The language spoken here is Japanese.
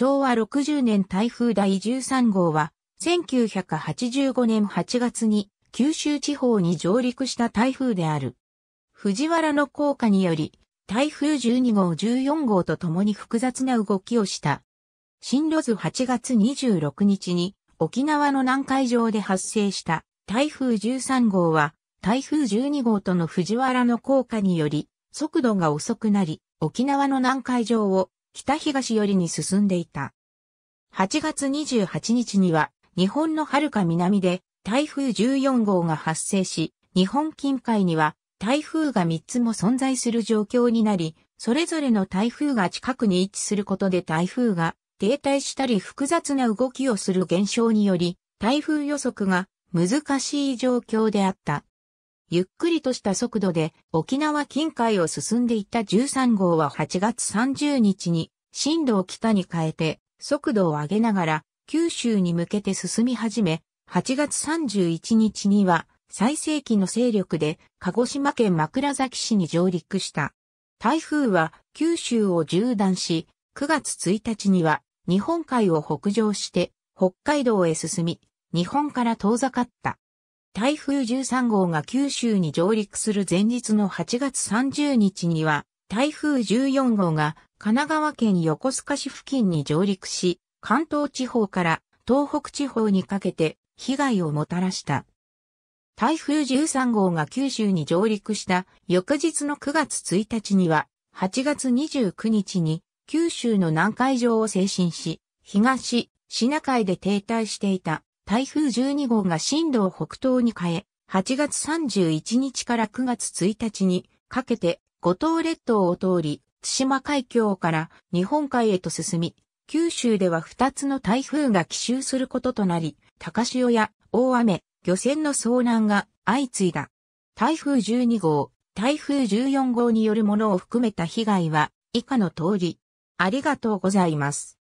昭和60年台風第13号は、1985年8月に九州地方に上陸した台風である。藤原の効果により、台風12号14号とともに複雑な動きをした。進路図8月26日に沖縄の南海上で発生した台風13号は台風12号との藤原の効果により速度が遅くなり沖縄の南海上を北東寄りに進んでいた。8月28日には、日本の遥か南で台風14号が発生し、日本近海には台風が3つも存在する状況になり、それぞれの台風が近くに位置することで台風が停滞したり複雑な動きをする現象により、台風予測が難しい状況であった。ゆっくりとした速度で沖縄近海を進んでいった13号は8月30日に進路を北に変えて速度を上げながら九州に向けて進み始め、8月31日には最盛期の勢力で鹿児島県枕崎市に上陸した。台風は九州を縦断し、9月1日には日本海を北上して北海道へ進み、日本から遠ざかった。台風13号が九州に上陸する前日の8月30日には、台風14号が神奈川県横須賀市付近に上陸し、関東地方から東北地方にかけて被害をもたらした。台風13号が九州に上陸した翌日の9月1日には、8月29日に九州の南海上を精神し、東シナ海で停滞していた台風12号が進路を北東に変え、8月31日から9月1日にかけて五島列島を通り、対馬海峡から日本海へと進み、九州では2つの台風が奇襲することとなり、高潮や大雨、漁船の遭難が相次いだ。台風12号、台風14号によるものを含めた被害は以下の通り。ありがとうございます。